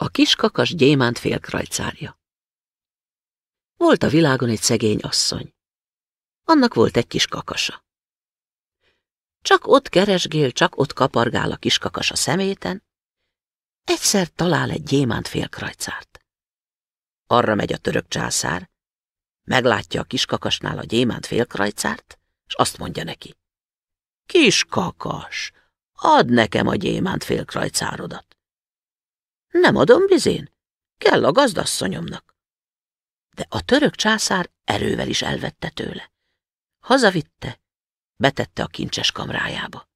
A kiskakas gyémánt félkrajcárja. Volt a világon egy szegény asszony. Annak volt egy kis kakasa. Csak ott keresgél, csak ott kapargál a kiskakas a szeméten, egyszer talál egy gyémánt félkrajcárt. Arra megy a török császár, meglátja a kiskakasnál a gyémánt félkrajcárt, és azt mondja neki. Kiskakas, add nekem a gyémánt félkrajcárodat. Nem adom bizén. Kell a gazdasszonyomnak. De a török császár erővel is elvette tőle. Hazavitte, betette a kincses kamrájába.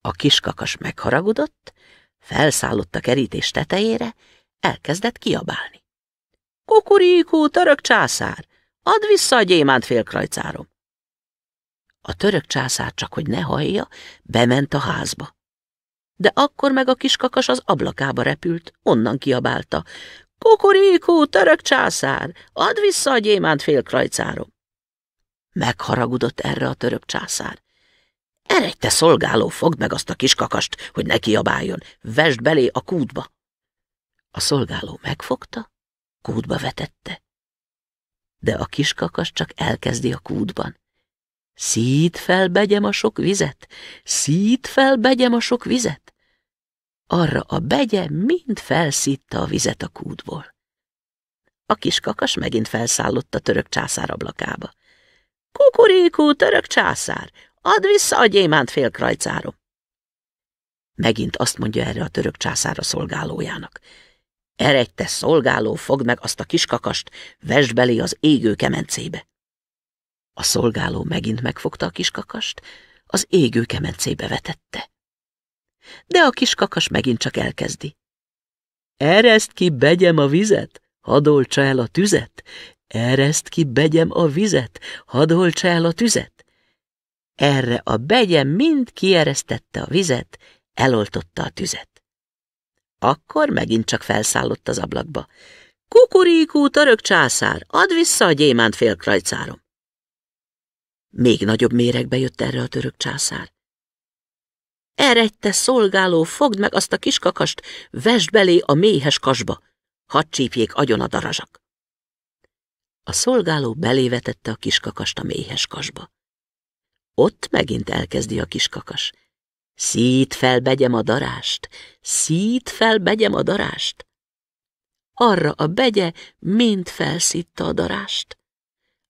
A kiskakas megharagudott, felszállott a kerítés tetejére, elkezdett kiabálni. Kukurikú, török császár! Add vissza a gyémánt félkrajcárom! A török császár csak, hogy ne hallja, bement a házba de akkor meg a kiskakas az ablakába repült, onnan kiabálta. Kukuríkú, török császár, add vissza a gyémánt félkrajcárom. Megharagudott erre a török császár. Eredj te szolgáló, fogd meg azt a kiskakast, hogy ne kiabáljon, vesd belé a kútba. A szolgáló megfogta, kútba vetette. De a kiskakas csak elkezdi a kútban. Szít fel, begyem a sok vizet, szít fel, begyem a sok vizet arra a begye mind felszitta a vizet a kútból. A kis kakas megint felszállott a török császár ablakába. Kukurikú, török császár, add vissza a gyémánt félkrajcárom. Megint azt mondja erre a török a szolgálójának. Eregy, te szolgáló, fogd meg azt a kiskakast, vesd belé az égő kemencébe. A szolgáló megint megfogta a kiskakast, az égő kemencébe vetette. De a kis kakas megint csak elkezdi. Ereszt ki, begyem a vizet, hadolcsa el a tüzet, ereszt ki, begyem a vizet, hadolcsa el a tüzet. Erre a begyem mind kieresztette a vizet, eloltotta a tüzet. Akkor megint csak felszállott az ablakba. Kukuríkú török császár, add vissza a gyémánt félkrajcárom! Még nagyobb méregbe jött erre a török császár. Eredj, te szolgáló, fogd meg azt a kiskakast, vesd belé a méhes kasba, hadd csípjék agyon a darazsak. A szolgáló belévetette a kiskakast a méhes kasba. Ott megint elkezdi a kiskakas. Szít fel, begyem a darást, szít fel, begyem a darást. Arra a begye mind felszitta a darást.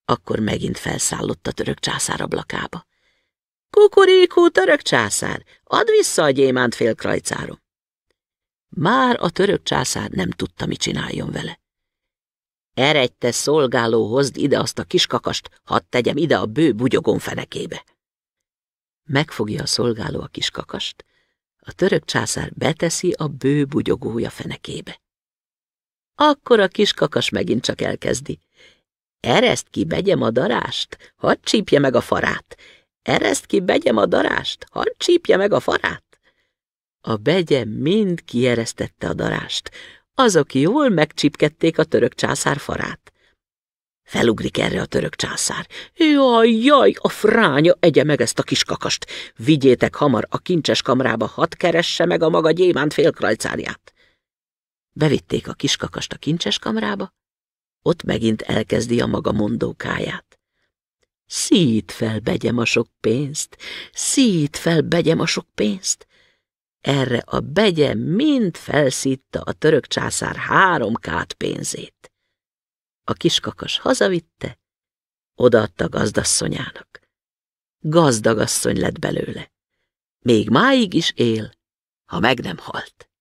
Akkor megint felszállott a török császár ablakába. Kukurékú török császár, add vissza a gyémánt félkrajcárom. Már a török császár nem tudta, mi csináljon vele. Eredj te szolgáló, hozd ide azt a kiskakast, hadd tegyem ide a bő bugyogon fenekébe. Megfogja a szolgáló a kiskakast, a török császár beteszi a bő bugyogója fenekébe. Akkor a kiskakas megint csak elkezdi. Ereszt ki, begyem a darást, hadd csípje meg a farát, Ereszt ki begyem a darást, hadd csípje meg a farát. A begye mind kieresztette a darást, azok jól megcsipkedték a török császár farát. Felugrik erre a török császár. Jaj, jaj, a fránya egye meg ezt a kis kakast. Vigyétek hamar a kincses kamrába, hadd keresse meg a maga gyémánt félkrajcárját. Bevitték a kiskakast a kincses kamrába, ott megint elkezdi a maga mondókáját. Szíd fel, begyem a sok pénzt, szíd fel, begyem a sok pénzt. Erre a begye mind felszítta a török császár három kát pénzét. A kiskakas hazavitte, odaadta gazdasszonyának. Gazdagasszony lett belőle. Még máig is él, ha meg nem halt.